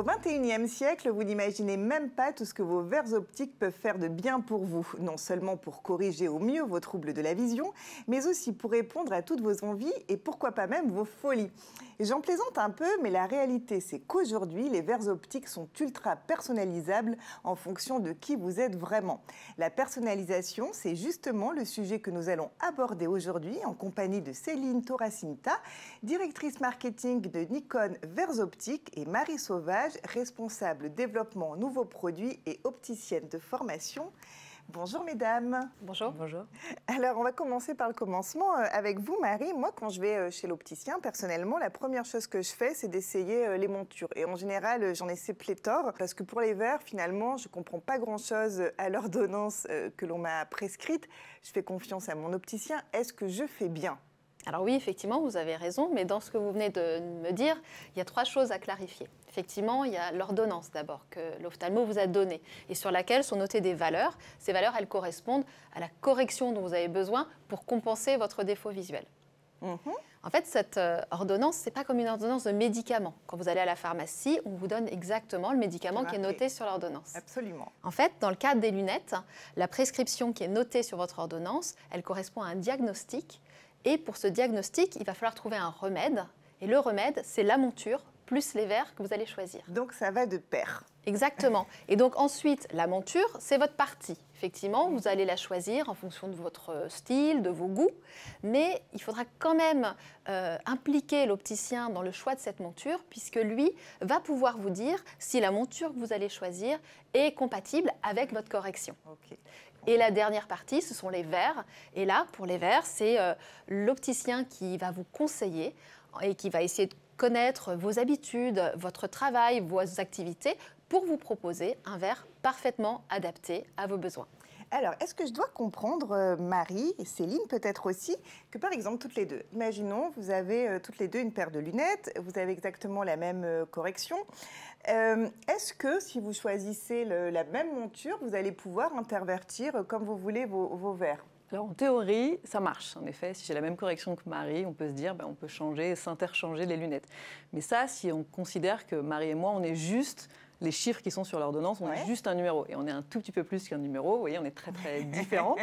Au e siècle, vous n'imaginez même pas tout ce que vos verres optiques peuvent faire de bien pour vous, non seulement pour corriger au mieux vos troubles de la vision, mais aussi pour répondre à toutes vos envies et pourquoi pas même vos folies. J'en plaisante un peu, mais la réalité c'est qu'aujourd'hui, les verres optiques sont ultra personnalisables en fonction de qui vous êtes vraiment. La personnalisation, c'est justement le sujet que nous allons aborder aujourd'hui en compagnie de Céline Toracinta, directrice marketing de Nikon Verres Optiques et Marie Sauvage responsable développement nouveaux produits et opticienne de formation. Bonjour mesdames. Bonjour. Bonjour. Alors on va commencer par le commencement euh, avec vous Marie. Moi quand je vais euh, chez l'opticien personnellement, la première chose que je fais c'est d'essayer euh, les montures et en général j'en essaie pléthore parce que pour les verres finalement, je comprends pas grand-chose à l'ordonnance que l'on m'a prescrite. Je fais confiance à mon opticien, est-ce que je fais bien alors oui, effectivement, vous avez raison, mais dans ce que vous venez de me dire, il y a trois choses à clarifier. Effectivement, il y a l'ordonnance d'abord que l'ophtalmo vous a donnée et sur laquelle sont notées des valeurs. Ces valeurs, elles correspondent à la correction dont vous avez besoin pour compenser votre défaut visuel. Mhm. En fait, cette euh, ordonnance, ce n'est pas comme une ordonnance de médicament. Quand vous allez à la pharmacie, on vous donne exactement le médicament qui est noté sur l'ordonnance. Absolument. En fait, dans le cadre des lunettes, la prescription qui est notée sur votre ordonnance, elle correspond à un diagnostic et pour ce diagnostic, il va falloir trouver un remède. Et le remède, c'est la monture plus les verres que vous allez choisir. Donc ça va de pair. Exactement. Et donc ensuite, la monture, c'est votre partie. Effectivement, vous allez la choisir en fonction de votre euh, style, de vos goûts, mais il faudra quand même euh, impliquer l'opticien dans le choix de cette monture, puisque lui va pouvoir vous dire si la monture que vous allez choisir est compatible avec votre correction. Et la dernière partie, ce sont les verres. Et là, pour les verres, c'est euh, l'opticien qui va vous conseiller et qui va essayer de connaître vos habitudes, votre travail, vos activités pour vous proposer un verre parfaitement adapté à vos besoins. Alors, est-ce que je dois comprendre, euh, Marie et Céline peut-être aussi, que par exemple, toutes les deux, imaginons, vous avez euh, toutes les deux une paire de lunettes, vous avez exactement la même euh, correction. est-ce que si vous choisissez la même monture, vous allez pouvoir intervertir comme vous voulez vos, verres alors en théorie, ça marche en effet. Si j'ai la même correction que Marie, on peut se dire ben, on peut changer, s'interchanger les lunettes. Mais ça, si on considère que Marie et moi, on est juste les chiffres qui sont sur l'ordonnance, on a juste un numéro. Et on est un tout petit peu plus qu'un numéro. Vous voyez, on est très, très différentes.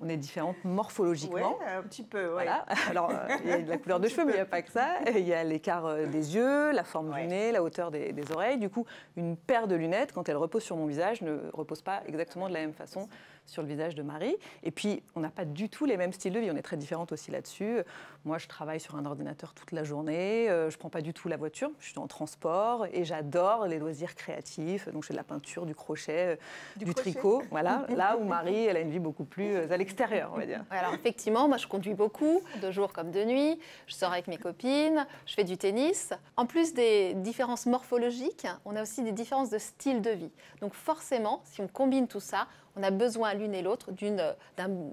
on est différentes morphologiquement. un petit peu, Voilà. Alors, euh, il y a la couleur de cheveux, mais il n'y a pas que ça. Il y a l'écart euh, des yeux, la forme du nez, la hauteur des, des oreilles. Du coup, une paire de lunettes, quand elle repose sur mon visage, ne repose pas exactement de la même façon sur le visage de Marie. Et puis, on n'a pas du tout les mêmes styles de vie. On est très différentes aussi là-dessus. Moi, je travaille sur un ordinateur toute la journée. Euh, je prends pas du tout la voiture. Je suis en transport et j'adore les loisirs créatifs. Donc, j'ai de la peinture, du crochet, euh, du, tricot. Voilà. Là où Marie, elle a une vie beaucoup plus euh, à l'extérieur, on va dire. Alors, effectivement, moi, je conduis beaucoup, de jour comme de nuit. Je sors avec mes copines. Je fais du tennis. En plus des différences morphologiques, on a aussi des différences de style de vie. Donc, forcément, si on combine tout ça, on a besoin l'une et l'autre euh,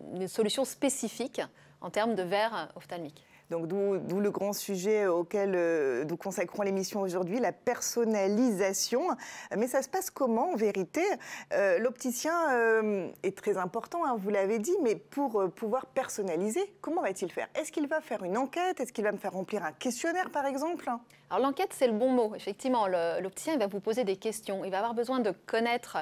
d'une solution spécifique en termes de verre ophtalmique. Donc d'où le grand sujet auquel euh, nous consacrons l'émission aujourd'hui, la personnalisation. Mais ça se passe comment en vérité euh, L'opticien euh, est très important, hein, vous l'avez dit, mais pour pouvoir personnaliser, comment va-t-il faire Est-ce qu'il va faire une enquête Est-ce qu'il va me faire remplir un questionnaire par exemple alors l'enquête, c'est le bon mot. Effectivement, l'opticien va vous poser des questions. Il va avoir besoin de connaître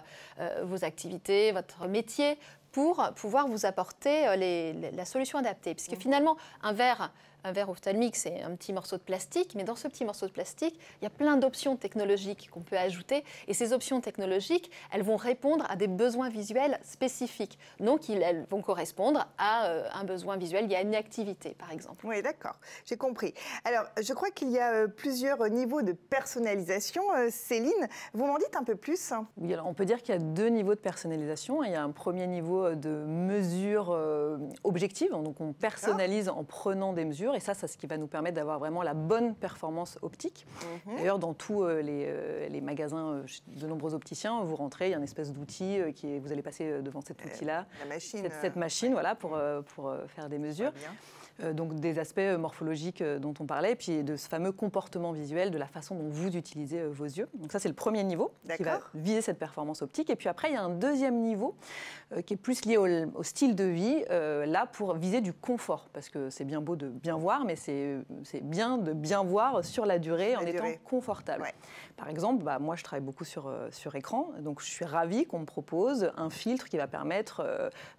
vos activités, votre métier, pour pouvoir vous apporter la solution adaptée. Puisque mmh. finalement, un verre un verre ophtalmique, c'est un petit morceau de plastique, mais dans ce petit morceau de plastique, il y a plein d'options technologiques qu'on peut ajouter, et ces options technologiques, elles vont répondre à des besoins visuels spécifiques. Donc, elles vont correspondre à euh, un besoin visuel y a une activité, par exemple. Oui, d'accord, j'ai compris. Alors, je crois qu'il y a euh, plusieurs niveaux de personnalisation. Euh, Céline, vous m'en dites un peu plus Oui, alors on peut dire qu'il y a deux niveaux de personnalisation. Il y a un premier niveau de mesure objective, donc on personnalise en prenant des mesures et ça, c'est ce qui va nous permettre d'avoir vraiment la bonne performance optique. Mhm. D'ailleurs, dans tous euh, euh, les, magasins euh, de nombreux opticiens, vous rentrez, il y a une espèce d'outil qui vous allez passer devant cet outil-là. Cette, machine, voilà, pour, pour faire des mesures. Euh, donc des aspects euh, morphologiques euh, dont on parlait, et puis de ce fameux comportement visuel, de la façon dont vous utilisez vos yeux. Donc ça, c'est le premier niveau qui va viser cette performance optique. Et puis après, il y a un deuxième niveau qui est plus lié au, style de vie, là pour viser du confort, parce que c'est bien beau de bien voir, mais c'est bien de bien voir sur la durée en étant confortable. Par exemple, bah, moi, je travaille beaucoup sur, sur écran, donc je suis ravie qu'on me propose un filtre qui va permettre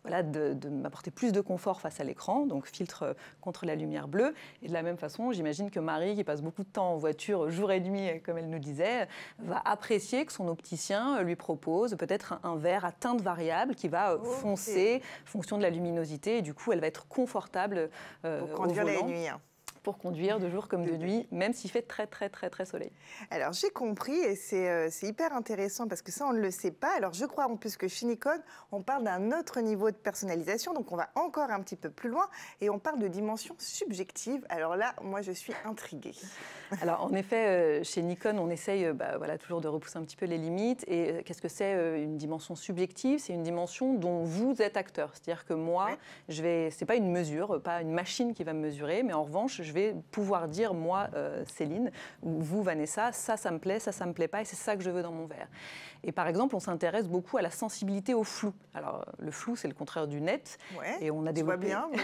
voilà, de, de m'apporter plus de confort face à l'écran, donc filtre contre la lumière bleue. Et de la même façon, j'imagine que Marie, qui passe beaucoup de temps en voiture jour et nuit, euh, comme elle nous disait, va apprécier que son opticien euh, lui propose peut-être un, verre à teinte variable qui va euh, foncer, en fonction de la luminosité, et du coup, elle va être confortable Pour conduire au volant. Hein pour conduire de jour comme de, nuit, même s'il fait très très très très soleil. Alors j'ai compris et euh, c'est hyper intéressant parce que ça on ne le sait pas. Alors je crois en plus que chez Nikon, on parle d'un autre niveau de personnalisation, donc on va encore un petit peu plus loin et on parle de dimension subjective. Alors là, moi je suis intriguée. Alors en effet, euh, chez Nikon, on essaye euh, bah, voilà, toujours de repousser un petit peu les limites. Et qu'est-ce que c'est une dimension subjective C'est une dimension dont vous êtes acteur. C'est-à-dire que moi, je vais, c'est pas une mesure, pas une machine qui va me mesurer, mais en revanche, je vais pouvoir dire, moi, euh, Céline, ou vous, Vanessa, ça, ça me plaît, ça, ça me plaît pas, et c'est ça que je veux dans mon verre. Et par exemple, on s'intéresse beaucoup à la sensibilité au flou. Alors, euh, le flou, c'est le contraire du net. et on a développé. Bien, mais...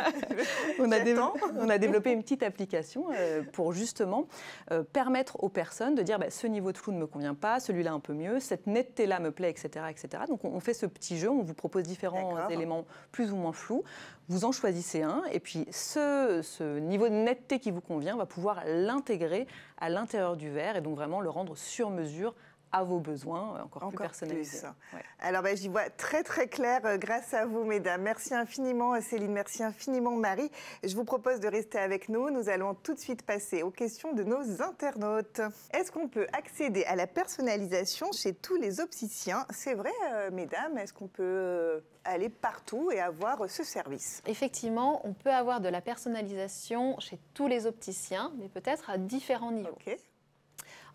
on, a développé... on, a développé une petite application euh, pour justement euh, permettre aux personnes de dire bah, ce niveau de flou ne me convient pas, celui-là un peu mieux, cette netteté-là me plaît, etc., etc. Donc, on fait ce petit jeu, on vous propose différents éléments plus ou moins flous. Vous en choisissez un, et puis ce, ce niveau de netteté qui vous convient, on va pouvoir l'intégrer à l'intérieur du verre et donc vraiment le rendre sur mesure à vos besoins, euh, encore, plus personnalisés. Hein. Alors ben, j'y vois très très clair euh, grâce à vous, mesdames. Merci infiniment euh, Céline, merci infiniment Marie. Je vous propose de rester avec nous. Nous allons tout de suite passer aux questions de nos internautes. Est-ce qu'on peut accéder à la personnalisation chez tous les opticiens C'est vrai, mesdames, est-ce qu'on peut aller partout et avoir ce service Effectivement, on peut avoir de la personnalisation chez tous les opticiens, mais peut-être à différents niveaux.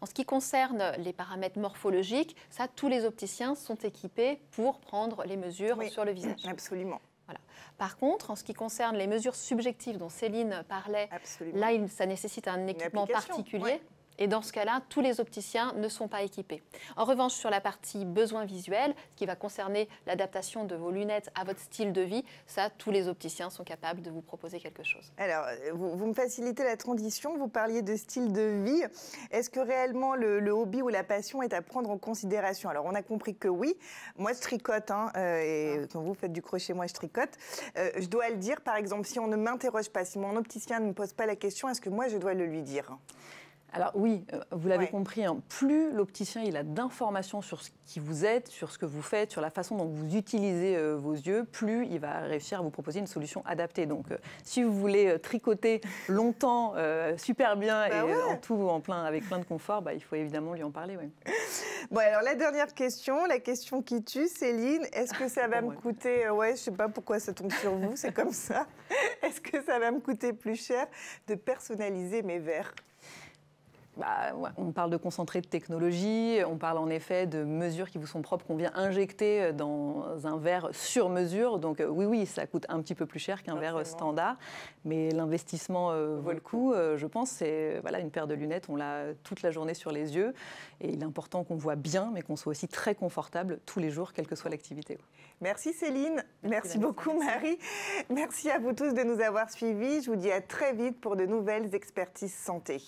En ce qui concerne les paramètres morphologiques, ça, tous les opticiens sont équipés pour prendre les mesures sur le visage. Absolument. Par contre, en ce qui concerne les mesures subjectives dont Céline parlait, là, ça nécessite un équipement particulier. Et dans ce cas-là, tous les opticiens ne sont pas équipés. En revanche, sur la partie besoin visuel, ce qui va concerner l'adaptation de vos lunettes à votre style de vie, ça, tous les opticiens sont capables de vous proposer quelque chose. Alors, euh, vous, me facilitez la transition, vous parliez de style de vie. Est-ce que réellement le, hobby ou la passion est à prendre en considération Alors, on a compris que oui. Moi, je tricote, hein, euh, et ah. vous faites du crochet, moi, je tricote. Euh, je dois le dire, par exemple, si on ne m'interroge pas, si mon opticien ne me pose pas la question, est-ce que moi, je dois le lui dire alors oui, euh, vous l'avez compris, hein, plus l'opticien il a d'informations sur ce qui vous êtes, sur ce que vous faites, sur la façon dont vous utilisez euh, vos yeux, plus il va réussir à vous proposer une solution adaptée. Donc euh, si vous voulez tricoter longtemps, super bien bah et en tout en plein avec plein de confort, bah, il faut évidemment lui en parler. Bon alors la dernière question, la question qui tue, Céline, est-ce que ça ah, va me coûter, ouais, je sais pas pourquoi ça tombe sur vous, c'est comme ça. Est-ce que ça va me coûter plus cher de personnaliser mes verres bah, on parle de concentré de technologie, on parle en effet de mesures qui vous sont propres, qu'on vient injecter euh, dans un verre sur mesure. Donc euh, oui, oui, ça coûte un petit peu plus cher qu'un verre standard, mais l'investissement euh, vaut le coup, je pense. C'est voilà, une paire de lunettes, on l'a toute la journée sur les yeux, et il est important qu'on voit bien, mais qu'on soit aussi très confortable tous les jours, quelle que soit l'activité. Merci Céline, merci, beaucoup Marie, merci à vous tous de nous avoir suivis. Je vous dis à très vite pour de nouvelles expertises santé.